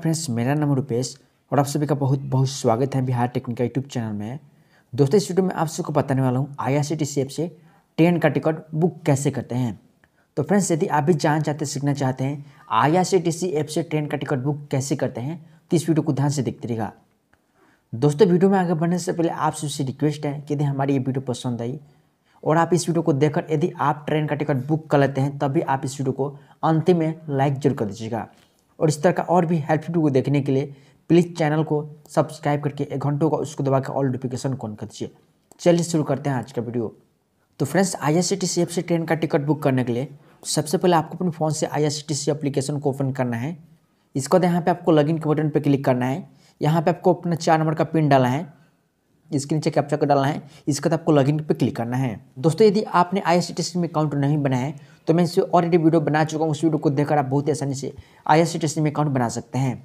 friends मेरा नाम रुपेश और आप सभी का बहुत बहुत स्वागत है बिहार टेक्निकल यूट्यूब चैनल में दोस्तों इस वीडियो में आप सबको बताने वाला हूँ I R C T C से ट्रेन का टिकट बुक कैसे करते हैं तो फ्रेंड्स यदि आप भी जान चाहते सीखना चाहते हैं I R C T C से ट्रेन का टिकट बुक कैसे करते हैं तो इस वीडियो को ध्यान से देखते रहेगा दोस्तों वीडियो में आगे बढ़ने से पहले आप सबसे रिक्वेस्ट है कि यदि हमारी ये वीडियो पसंद आई और आप इस वीडियो को देखकर यदि आप ट्रेन का टिकट बुक कर लेते हैं तभी आप इस वीडियो को अंतिम में लाइक जरूर कर दीजिएगा और इस तरह का और भी हेल्प वीडियो देखने के लिए प्लीज़ चैनल को सब्सक्राइब करके एक घंटों का उसको दबा के ऑल नोटिफिकेशन कौन कर दीजिए चलिए शुरू करते हैं आज का वीडियो तो friends I R C T C से ट्रेन का टिकट बुक करने के लिए सबसे पहले आपको अपने फ़ोन से आई आर टी सी को ओपन करना है इसके बाद यहाँ पे आपको लॉगिन के बटन पर क्लिक करना है यहाँ पर आपको अपना चार नंबर का पिन डाला है जिसके नीचे कैप्चा को डालना है इसके बाद आपको लॉगिन पे क्लिक करना है दोस्तों यदि आपने आई टेस्ट में अकाउंट नहीं बनाया है तो मैं इससे ऑलरेडी वीडियो बना चुका हूँ उस वीडियो को देखकर आप बहुत आसानी से आई टेस्ट में अकाउंट बना सकते हैं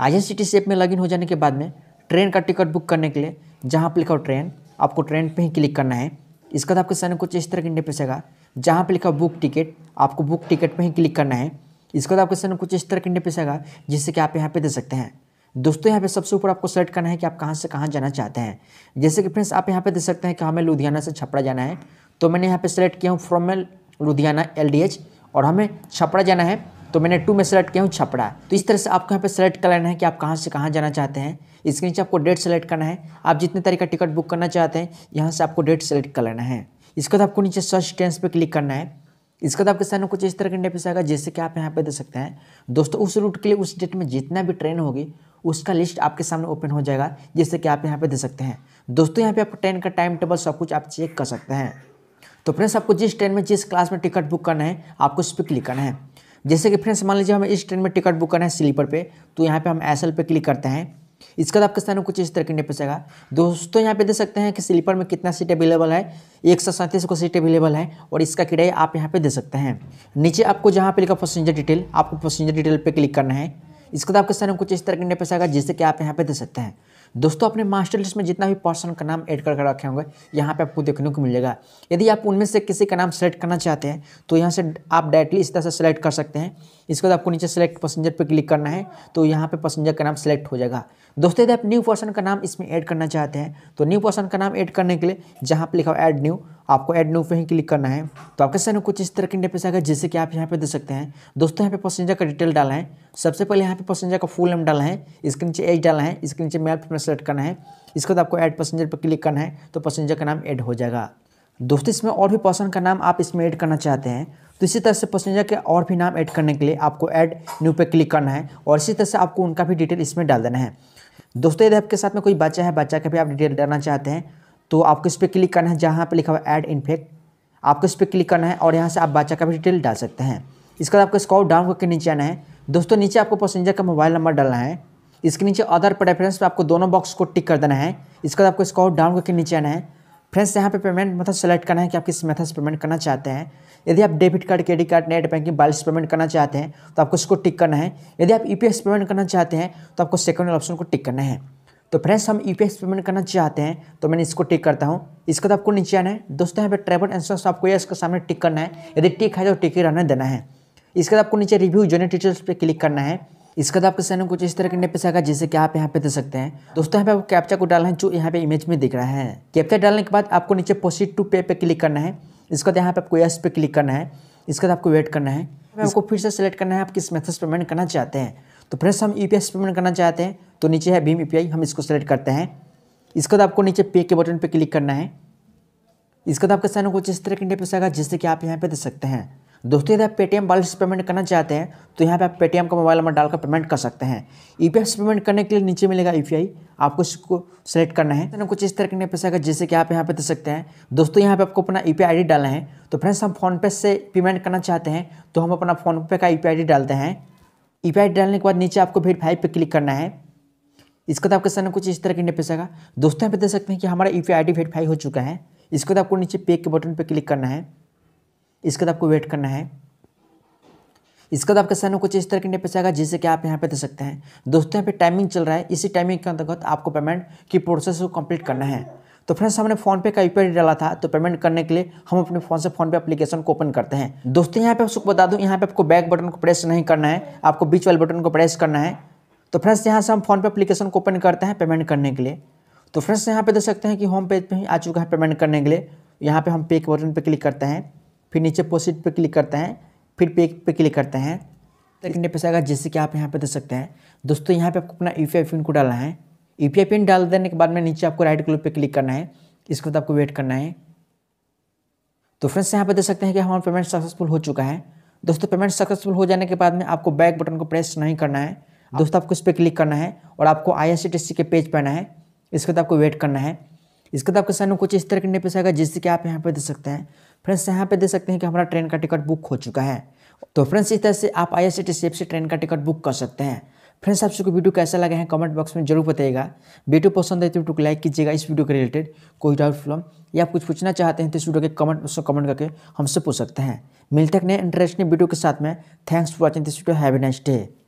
आई एस टी ऐप में लॉगिन हो जाने के बाद में ट्रेन का टिकट बुक करने के लिए जहाँ पर लिखा हो ट्रेन आपको ट्रेन पर ही क्लिक करना है इसके बाद आपके सामने कुछ इस तरह के इंटरफेस आएगा जहाँ पर लिखा बुक टिकट आपको बुक टिकट पर ही क्लिक करना है इसके बाद आपके सामने कुछ इस तरह का इंटरफेस आएगा जिससे कि आप यहाँ पर दे सकते हैं दोस्तों यहाँ पे सबसे ऊपर आपको सेलेक्ट करना है कि आप कहाँ से कहाँ जाना चाहते हैं जैसे कि फ्रेंड्स आप यहाँ पे देख सकते हैं कि हमें लुधियाना से छपरा जाना है तो मैंने यहाँ पे सेलेक्ट किया हूँ फ्रॉम लुधियाना एल और हमें छपरा जाना है तो मैंने टू में सेलेक्ट किया हूँ छपरा तो इस तरह से आपको यहाँ पे सेलेक्ट कर लेना है कि आप कहाँ से कहाँ जाना चाहते हैं इसके नीचे आपको डेट सेलेक्ट करना है आप जितने तरीके का टिकट बुक करना चाहते हैं यहाँ से आपको डेट सेलेक्ट कर लेना है इसके बाद आपको नीचे सर्च ट्रेंस पर क्लिक करना है इसके बाद आपके सामने कुछ इस तरह इंडिया इंटरफेस आएगा जैसे कि आप यहाँ पे दे सकते हैं दोस्तों उस रूट के लिए उस डेट में जितना भी ट्रेन होगी उसका लिस्ट आपके सामने ओपन हो जाएगा जिससे कि आप यहाँ पे दे सकते हैं दोस्तों यहाँ पे आप ट्रेन का टाइम टेबल सब कुछ आप चेक कर सकते हैं तो फ्रेंड्स आपको जिस ट्रेन में जिस क्लास में टिकट बुक करना है आपको उस पर क्लिक करना है जैसे कि फ्रेंड्स मान लीजिए हमें इस ट्रेन में टिकट बुक करना है स्लीपर पर तो यहाँ पर हम एस पे क्लिक करते हैं इसका आपके सामने कुछ इस तरह के नहीं आएगा दोस्तों यहाँ पे दे सकते हैं कि स्लीपर में कितना सीट अवेलेबल है एक सौ सैंतीस को सीट अवेलेबल है और इसका किराया आप यहाँ पे दे सकते हैं नीचे आपको जहाँ पे लिखा पैसेंजर डिटेल आपको पैसेंजर डिटेल पे क्लिक करना है इसके बाद आपके सामने कुछ इस तरह का इंटरफेस आएगा जिससे कि आप यहाँ पे दे सकते हैं दोस्तों अपने मास्टर लिस्ट में जितना भी पर्सन का नाम ऐड करके रखे होंगे यहाँ पे आपको देखने को मिलेगा यदि आप उनमें से किसी का नाम सेलेक्ट करना चाहते हैं तो यहाँ से आप डायरेक्टली इस तरह से सेलेक्ट कर सकते हैं इसके बाद आपको नीचे सेलेक्ट पैसेंजर पर क्लिक करना है तो यहाँ पर पैसेंजर का नाम सेलेक्ट हो जाएगा दोस्तों यदि आप न्यू पर्सन का नाम इसमें ऐड करना चाहते हैं तो न्यू पर्सन का नाम ऐड करने के लिए जहाँ पर लिखा हो एड न्यू आपको एड न्यू पे ही क्लिक करना है तो आपके सामने कुछ इस तरह की इंटरफेस आएगा जैसे कि आप यहाँ पे देख सकते हैं दोस्तों यहाँ पे पैसेंजर का डिटेल डाला है सबसे पहले यहाँ पे पैसेंजर का फुल नेम डाला है इसके नीचे एज डाला है इसके नीचे मैप में सेलेक्ट करना है इसके बाद आपको एड पैसेंजर पर क्लिक करना है तो पैसेंजर का नाम ऐड हो जाएगा दोस्तों इसमें और भी पर्सन का नाम आप इसमें ऐड करना चाहते हैं तो इसी तरह से पैसेंजर के और भी नाम ऐड करने के लिए आपको ऐड न्यू पे क्लिक करना है और इसी तरह से आपको उनका भी डिटेल इसमें डाल देना है दोस्तों यदि आपके साथ में कोई बच्चा है बच्चा का भी आप डिटेल डालना चाहते हैं तो आपको इस पर क्लिक करना है जहाँ पर लिखा हुआ है एड इनफेक्ट आपको इस पर क्लिक करना है और यहाँ से आप बच्चा का भी डिटेल डाल सकते हैं इसके बाद आपको स्कॉल डाउन करके नीचे आना है दोस्तों नीचे आपको पैसेंजर का मोबाइल नंबर डालना है इसके नीचे अदर प्रेफरेंस पर आपको दोनों बॉक्स को टिक कर देना है इसके बाद आपको स्कॉल डाउन करके नीचे आना है फ्रेंड्स यहाँ पे पेमेंट मेथड सेलेक्ट करना है कि आप किस मेथड से पेमेंट करना चाहते हैं यदि आप debit card credit card net banking balance payment करना चाहते हैं तो आपको इसको टिक करना है यदि आप ई e पेमेंट करना चाहते हैं तो आपको सेकंड ऑप्शन को टिक करना है तो फ्रेंड्स हम यू e पेमेंट करना चाहते हैं तो मैंने इसको टिक करता हूँ इसके बाद तो आपको नीचे आना है दोस्तों यहाँ पे ट्रेवल एंसर्स आपको ये इसके सामने टिक करना है यदि टिक है तो टिक ही रहने देना है इसके बाद आपको नीचे रिव्यू जोनर टीचर्स पर क्लिक करना है इसके बाद आपके सामने कुछ इस तरह के नेप आएगा जैसे कि आप यहाँ पे दे सकते हैं दोस्तों यहाँ पे आपको कैप्चा को डालना है जो यहाँ पे इमेज में दिख रहा है कैप्चा डालने के बाद आपको नीचे पोस्ट टू पे पे क्लिक करना है इसके बाद यहाँ पे आपको यस पे क्लिक करना है इसके बाद आपको वेट करना है आपको फिर से सेलेक्ट करना है आप किस मेथड पेमेंट करना चाहते हैं तो फ्रेंड्स हम यू e पेमेंट करना चाहते हैं तो नीचे है भीम यू e हम इसको सेलेक्ट करते हैं इसके बाद आपको नीचे पे के बटन पर क्लिक करना है इसके बाद आपका साइन कुछ इस तरह के इंटरफेस आएगा जिससे कि आप यहाँ पर दे सकते हैं दोस्तों यदि आप पेटीएम वाले से पेमेंट करना चाहते हैं तो यहाँ पे आप पेटीएम का मोबाइल नंबर डालकर पेमेंट कर सकते हैं यू पी पेमेंट करने के लिए नीचे मिलेगा यू e आपको इसको सेलेक्ट करना है तो कुछ इस तरह के पैसा का जैसे कि आप यहाँ पे दे सकते हैं दोस्तों यहाँ पे आपको अपना यू पी डालना है तो फ्रेंड्स हम फ़ोनपे से पेमेंट करना चाहते हैं तो हम अपना फ़ोनपे का यू डालते हैं इवेंट डालने के बाद नीचे आपको भेट फाइव पर क्लिक करना है इसके बाद आपके सामने कुछ इस तरह की इंटरफेस आएगा दोस्तों यहाँ पे देख सकते हैं कि हमारा यू पी आई वेट फाइव हो चुका है इसके बाद आपको नीचे पे के बटन पर क्लिक करना है इसके बाद आपको वेट करना है इसके बाद आपके सामने कुछ इस तरह की इंटरफेस आएगा जिससे कि आप यहाँ पे दे सकते हैं दोस्तों यहाँ पे टाइमिंग चल रहा है इसी टाइमिंग के अंतर्गत आपको पेमेंट की प्रोसेस को कंप्लीट करना है तो फ्रेंड्स हमने फोनपे का यूपीआई e डाला था तो पेमेंट करने के लिए हम अपने फोन से फोनपे एप्लीकेशन को ओपन करते हैं दोस्तों यहाँ पे आपको बता दूँ यहाँ पे आपको बैक बटन को प्रेस नहीं करना है आपको बीच वाले बटन को प्रेस करना है तो फ्रेंड्स यहाँ से हम फोनपे एप्लीकेशन को ओपन करते हैं पेमेंट करने के लिए तो फ्रेंड्स यहाँ पे देख सकते हैं कि होम पेज ही आ चुका है पेमेंट करने के लिए यहाँ पे हम पे के बटन पर क्लिक करते हैं फिर नीचे पोसिट पर क्लिक करते हैं फिर पे पे क्लिक करते हैं कितने पैसे आएगा जैसे कि आप यहाँ पे देख सकते हैं दोस्तों यहाँ पे आपको अपना यू पी आई पिन को डालना है यू पी आई पिन डाल देने के बाद में नीचे आपको राइट क्लिक पे क्लिक करना है इसके बाद आपको वेट करना है तो फ्रेंड्स यहाँ पर देख सकते हैं कि हमारा पेमेंट सक्सेसफुल हो चुका है दोस्तों पेमेंट सक्सेसफुल हो जाने के बाद में आपको बैक बटन को प्रेस नहीं करना है दोस्तों आपको इस पर क्लिक करना है और आपको आई के पेज पर आना है इसके बाद आपको वेट करना है इसके बाद आपके सामने कुछ इस तरह का पे आएगा जिससे कि आप यहाँ पर दे सकते हैं फ्रेंड्स यहाँ पर दे सकते हैं कि हमारा ट्रेन का टिकट बुक हो चुका है तो फ्रेंड्स इस तरह से आप आई से ट्रेन का टिकट बुक कर सकते हैं फ्रेंड्स आप सबको वीडियो कैसा लगा है कमेंट बॉक्स में जरूर बताइएगा वीडियो पसंद है तो वीडियो को लाइक कीजिएगा इस वीडियो के रिलेटेड कोई डाउट फिल्म या आप कुछ पूछना चाहते हैं तो इस वीडियो के कमेंट बॉक्स में कमेंट करके हमसे पूछ सकते हैं मिलते हैं नए इंटरेस्टिंग वीडियो के साथ में thanks for watching this video have a nicest nice day